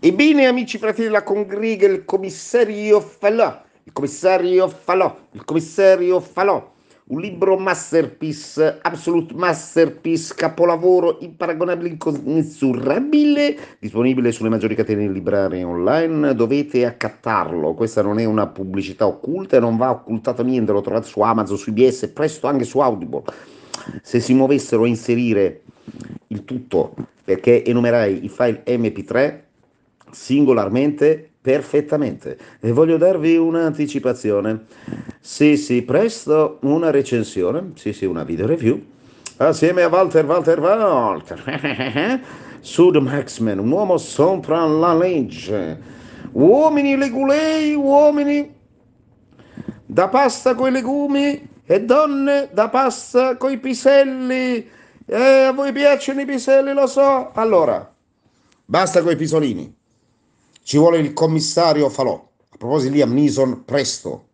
Ebbene, amici fratelli della congrega, il commissario Falò, il commissario Falò, il commissario Falò, un libro masterpiece, absolute masterpiece, capolavoro imparagonabile, incommensurabile, disponibile sulle maggiori catene di librarie online, dovete accattarlo, questa non è una pubblicità occulta, e non va occultato niente, lo trovate su Amazon, su IBS, e presto anche su Audible. Se si muovessero a inserire il tutto, perché enumerai i file MP3, singolarmente perfettamente. E voglio darvi un'anticipazione. Sì, sì, presto una recensione, sì, sì, una video review, assieme a Walter, Walter, Walter, Sud Maxman, un uomo sopra la legge. Uomini legulei, uomini da pasta coi legumi e donne da pasta coi piselli. Eh, a voi piacciono i piselli, lo so. Allora, basta coi pisolini. Ci vuole il commissario Falò. A proposito di Liam Neeson, presto,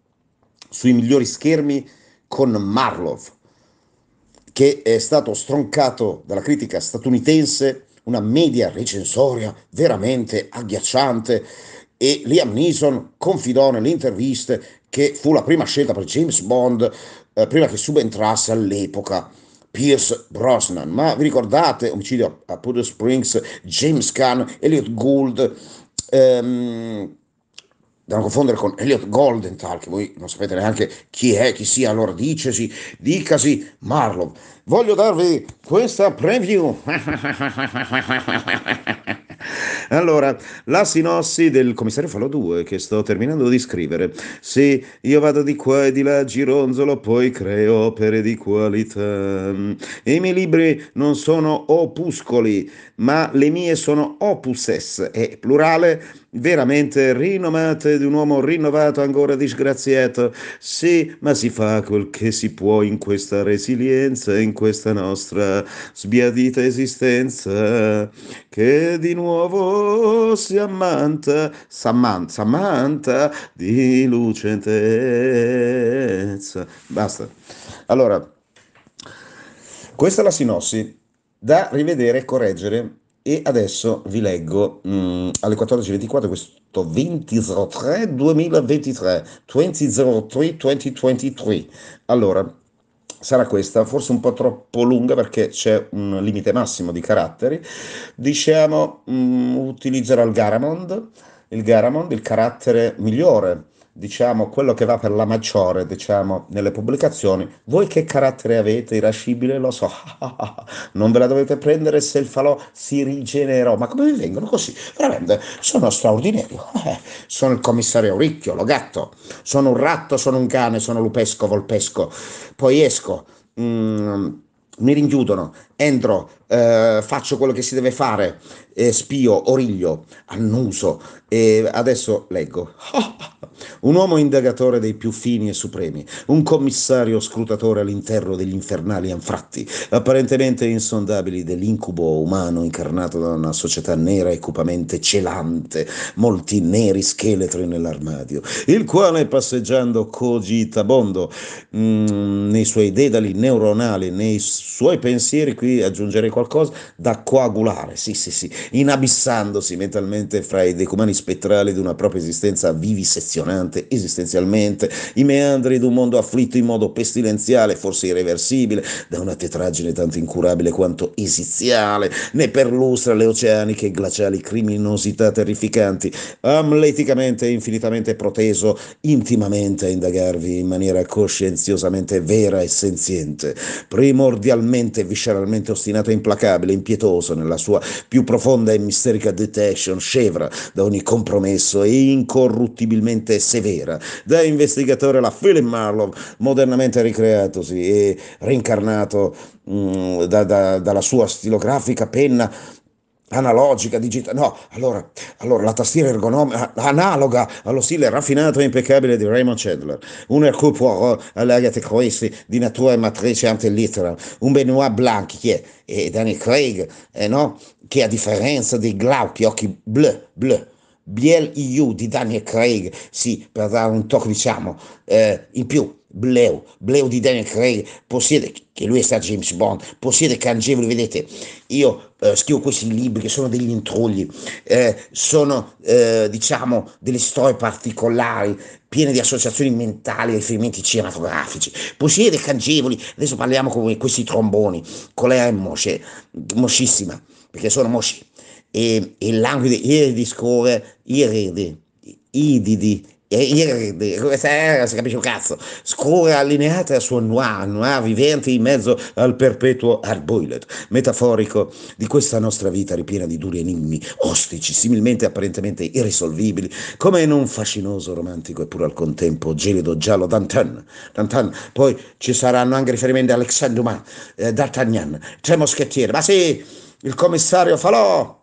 sui migliori schermi con Marlov, che è stato stroncato dalla critica statunitense, una media recensoria veramente agghiacciante. E Liam Neeson confidò nelle interviste che fu la prima scelta per James Bond eh, prima che subentrasse all'epoca. Pierce Brosnan, ma vi ricordate omicidio a Puddle Springs, James Caan, Elliot Gould, Ehm, da non confondere con Elliot Goldenthal, che voi non sapete neanche chi è, chi sia, allora dicesi, dicasi Marlow. Voglio darvi questa preview. allora, la sinossi del commissario Fallo 2 che sto terminando di scrivere. Sì, io vado di qua e di là, gironzolo, poi creo opere di qualità. I miei libri non sono opuscoli, ma le mie sono opuses, è plurale, veramente rinomate di un uomo rinnovato ancora disgraziato. Sì, ma si fa quel che si può in questa resilienza, in questa nostra sbiadita esistenza, che di nuovo si ammanta, si ammanta di lucentezza. Basta. Allora, questa è la sinossi da rivedere e correggere e adesso vi leggo mh, mm, alle 14.24 questo 2003 2023, 2003 2023. Allora, sarà questa, forse un po' troppo lunga perché c'è un limite massimo di caratteri. Diciamo, mh, mm, utilizzerò il Garamond il Garamond il carattere migliore, diciamo quello che va per la maggiore, diciamo, nelle pubblicazioni. Voi che carattere avete? Irascibile? Lo so, non ve la dovete prendere se il falò si rigenerò. Ma come vi vengono così? Veramente, sono straordinario. Eh, sono il commissario Auricchio, lo gatto. Sono un ratto, sono un cane, sono lupesco, volpesco. Poi esco. Mm, mi rinchiudono, entro, eh, faccio quello che si deve fare, eh, spio, origlio, annuso e adesso leggo. un uomo indagatore dei più fini e supremi, un commissario scrutatore all'interno degli infernali anfratti, apparentemente insondabili dell'incubo umano incarnato da una società nera e cupamente celante, molti neri scheletri nell'armadio, il quale passeggiando cogitabondo mh, mm, nei suoi dedali neuronali, nei suoi pensieri qui aggiungerei qualcosa, da coagulare, sì, sì, sì, inabissandosi mentalmente fra i decumani spettrali di una propria esistenza vivisezionante esistenzialmente, i meandri di un mondo afflitto in modo pestilenziale, forse irreversibile, da una tetraggine tanto incurabile quanto esiziale, ne perlustra le oceaniche e glaciali criminosità terrificanti, amleticamente e infinitamente proteso, intimamente a indagarvi in maniera coscienziosamente vera e senziente, primordialmente, visceralmente veramente ostinato e implacabile, impietoso nella sua più profonda e misterica detection, scevra da ogni compromesso e incorruttibilmente severa. Da investigatore la Philip Marlowe, modernamente ricreatosi e reincarnato mh, mm, da, da, dalla sua stilografica penna analogica, digitale, no, allora, allora, la tastiera ergonomica analoga allo stile raffinato e impeccabile di Raymond Chandler, un Hercule Poirot all'Agate questi di natura e matrice antilittera, un Benoit Blanc che è, e Danny Craig, eh, no? che a differenza dei glauchi, occhi blu, blu, Biel EU di Daniel Craig, sì, per dare un tocco diciamo eh, in più Bleu, Bleu di Daniel Craig, possiede, che lui è stato James Bond, possiede cangevoli, vedete, io eh, scrivo questi libri che sono degli intrugli, eh, sono eh, diciamo delle storie particolari, piene di associazioni mentali riferimenti cinematografici, possiede cangevoli, adesso parliamo con questi tromboni, con la mosce, moscissima, perché sono mosci, e, e languide, irrediscore, i didi, irride, come se era, si capisce un cazzo, scura allineata al suo noir, noir vivente in mezzo al perpetuo hard metaforico di questa nostra vita ripiena di duri enigmi, ostici, similmente apparentemente irrisolvibili, come in un fascinoso, romantico e pur al contempo gelido giallo d'Antan. Danton. Poi ci saranno anche riferimenti a Alexandre Dumas, eh, D'Artagnan, Tre Moschettieri, ma sì, il commissario Falò!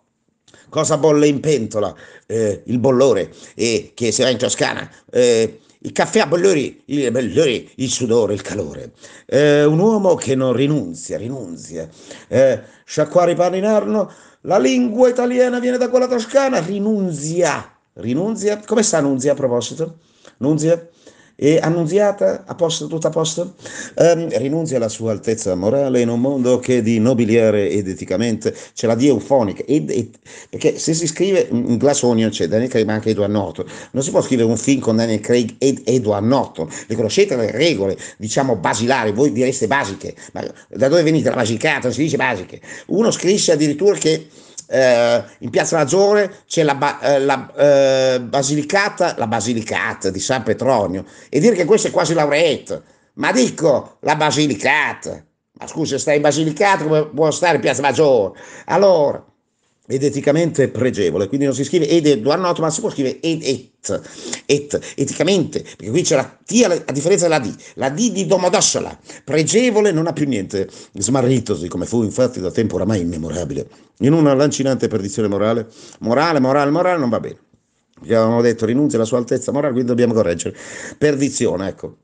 cosa bolle in pentola, eh, il bollore eh, che si va in Toscana, eh, il caffè a bollori, il, bollori, il sudore, il calore. Eh, un uomo che non rinunzia, rinunzia. Eh, sciacquare i panni in arno, la lingua italiana viene da quella toscana, rinunzia, rinunzia. Come sta Nunzia a proposito? Nunzia? e annunziata, apostolo, tutta apostolo, ehm, rinunzia alla sua altezza morale in un mondo che di nobiliare ed eticamente ce la dia eufonica, ed, ed, perché se si scrive mm, in Glass c'è Daniel Craig ma anche Edward Norton, non si può scrivere un film con Daniel Craig ed Edward Norton, le conoscete le regole, diciamo basilari, voi direste basiche, ma da dove venite la basicata, non si dice basiche, uno scrisse addirittura che eh, in Piazza Maggiore c'è la, ba- eh, la eh, Basilicata, la Basilicata di San Petronio, e dire che questa è quasi laureato, ma dico la Basilicata, ma scusa, stai in Basilicata come può stare in Piazza Maggiore? Allora, ed eticamente pregevole, quindi non si scrive ed Edward Noto, ma si può scrivere ed et et, et eticamente, perché qui c'è la T a differenza della D, la D di Domodossola, pregevole non ha più niente, smarritosi come fu infatti da tempo oramai immemorabile, in una lancinante perdizione morale, morale, morale, morale non va bene, perché avevamo detto rinunzia alla sua altezza morale, quindi dobbiamo correggere, perdizione, ecco.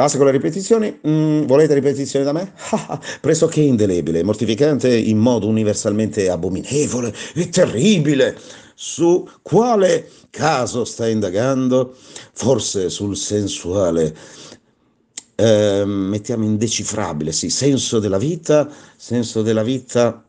Basta con le ripetizioni? Mm, volete ripetizioni da me? Pressoché indelebile, mortificante in modo universalmente abominevole e terribile. Su quale caso sta indagando? Forse sul sensuale. Eh, mettiamo indecifrabile, sì, senso della vita, senso della vita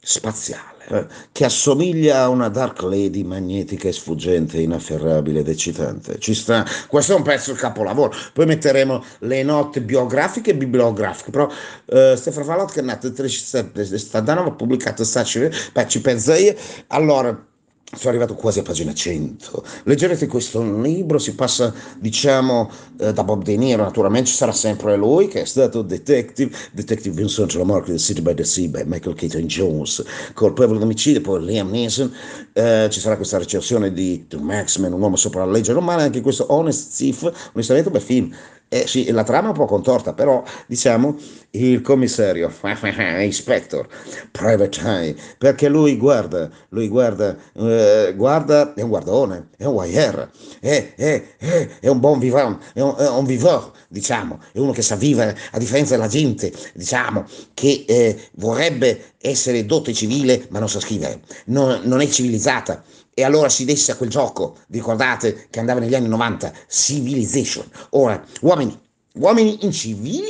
spaziale, eh, che assomiglia a una dark lady magnetica e sfuggente, inafferrabile ed eccitante. Ci sta, questo è un pezzo capolavoro. Poi metteremo le note biografiche e bibliografiche, però eh, Stefano Falot che è nato nel 13 settembre, sta da pubblicato, sta ci pensa io. Allora, sono arrivato quasi a pagina 100. Leggerete questo libro, si passa, diciamo, eh, da Bob De Niro, naturalmente ci sarà sempre lui, che è stato detective, detective Vincent Lamarck del City by the Sea by Michael Keaton Jones, colpevole d'omicidio, poi Liam Neeson, eh, ci sarà questa recensione di The Maxman, un uomo sopra la legge romana, anche questo Honest Thief, onestamente un bel film, eh, sì, la trama è un po' contorta, però diciamo il commissario, inspector, private eye, perché lui guarda, lui guarda, eh, guarda, è un guardone, è un wire, è, è, è, è, un buon vivant, è un, è un vivant, diciamo, è uno che sa vivere a differenza della gente, diciamo, che eh, vorrebbe essere dote civile ma non sa scrivere, non, non è civilizzata e allora si desse a quel gioco, ricordate, che andava negli anni 90, Civilization. Ora, uomini, uomini incivili,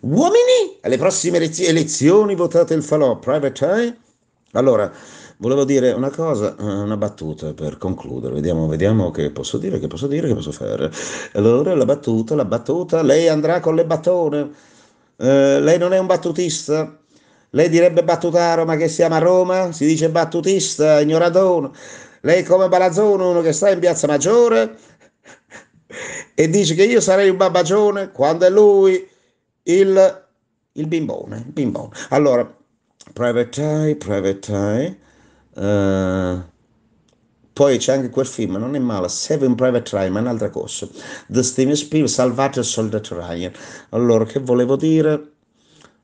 uomini, alle prossime elezioni votate il falò, private eye. Allora, volevo dire una cosa, eh, una battuta per concludere, vediamo, vediamo che posso dire, che posso dire, che posso fare. Allora, la battuta, la battuta, lei andrà con le battone, eh, lei non è un battutista, lei direbbe battutaro, ma che siamo a Roma? Si dice battutista, ignoratone. Lei come Balazzono, uno che sta in Piazza Maggiore e dice che io sarei un babagione quando è lui il, il bimbone, bimbone. Allora, private eye, private eye. Uh, eh, poi c'è anche quel film, non è male, Seven Private Ryan, ma è un'altra cosa. The Steven Spielberg, Salvate il soldato Ryan. Allora, che volevo dire?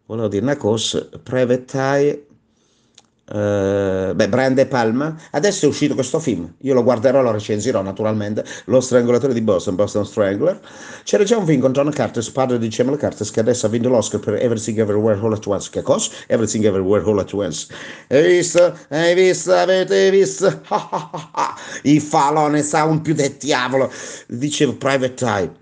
volevo dire una cosa, Private Eye, eh, beh, Brande Palma, adesso è uscito questo film, io lo guarderò, lo recensirò naturalmente, Lo Strangolatore di Boston, Boston Strangler, c'era già un film con John Curtis, padre di Samuel Curtis, che adesso ha vinto l'Oscar per Everything Everywhere All At Once, che cosa? Everything Everywhere All At Once, hai visto? Hai visto? Avete visto? I falone sa un più del diavolo, dicevo Private Eye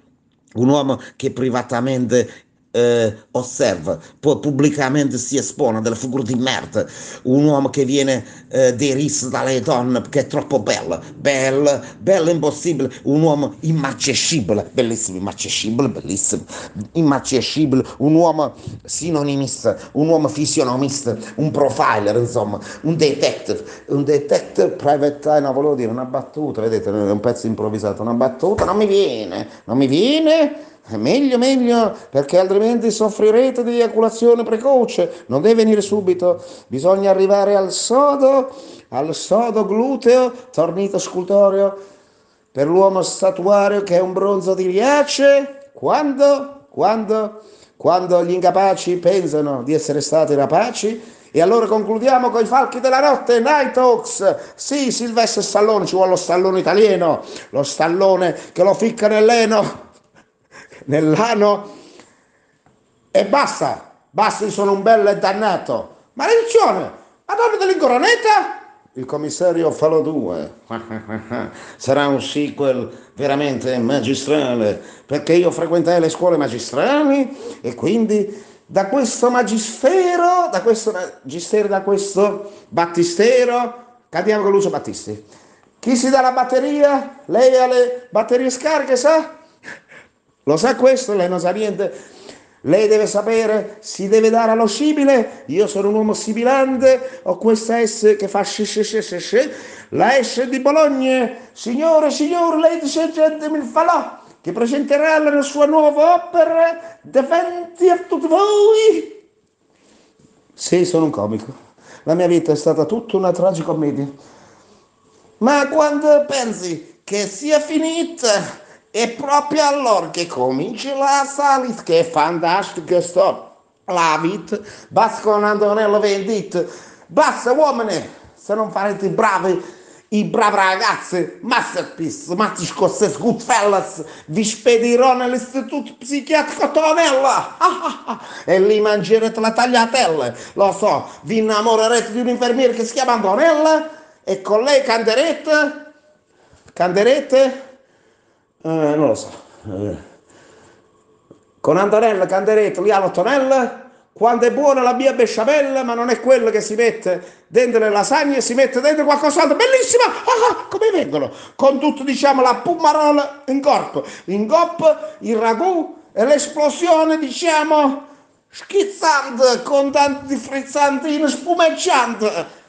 un uomo che privatamente eh, osserva, pubblicamente si espone delle figure di merda, un uomo che viene eh, deriso dalle donne perché è troppo bello, bello, bello impossibile, un uomo immarcescibile, bellissimo, immarcescibile, bellissimo, immarcescibile, un uomo sinonimista, un uomo fisionomista, un profiler, insomma, un detective, un detective private eye, no, volevo dire una battuta, vedete, un pezzo improvvisato, una battuta, non mi viene, non mi viene eh, meglio, meglio, perché altrimenti soffrirete di eiaculazione precoce. Non deve venire subito, bisogna arrivare al sodo, al sodo gluteo, tornito scultoreo, per l'uomo statuario che è un bronzo di liace. Quando? Quando? Quando gli incapaci pensano di essere stati rapaci, e allora concludiamo con i falchi della notte, Night Hawks. Sì, Silvestre Stallone, ci vuole lo stallone italiano, lo stallone che lo ficca nell'eno nell'anno e basta, basta, sono un bel dannato. Maledizione, madonna dell'incoroneta! Il commissario Falò 2 sarà un sequel veramente magistrale, perché io frequentai le scuole magistrali e quindi da questo magistero, da questo magistero, da questo battistero, cadiamo con l'uso Battisti. Chi si dà la batteria? Lei ha le batterie scariche, sa? Lo sa questo? Lei non sa niente? Lei deve sapere, si deve dare allo scibile, io sono un uomo sibilante, ho questa S che fa sci sci sci sci, sci. la S di Bologna, signore, signore, lei dice il falò, che presenterà la sua nuova opera, davanti a tutti voi. Sì, sono un comico, la mia vita è stata tutta una tragicommedia, ma quando pensi che sia finita, è proprio allora che comincia la Salis, che è fantastica vita basta con Antonello Vendit, basta uomini, se non farete i bravi, i bravi ragazzi, Masterpiece, Matti good fellas vi spedirò nell'istituto psichiatrico Tonella ah, ah, ah, e lì mangerete la tagliatelle, lo so, vi innamorerete di un infermiere che si chiama Antonella e con lei canterete, canterete eh, non lo so. Eh. Con Antonella canterete lì alla Tonella quando è buona la mia besciamella, ma non è quella che si mette dentro le lasagne, si mette dentro qualcos'altro, bellissima, ah, ah come vengono, con tutto diciamo la pumarola in corpo, in coppa, il ragù e l'esplosione diciamo schizzante, con tanti frizzantini spumeggianti.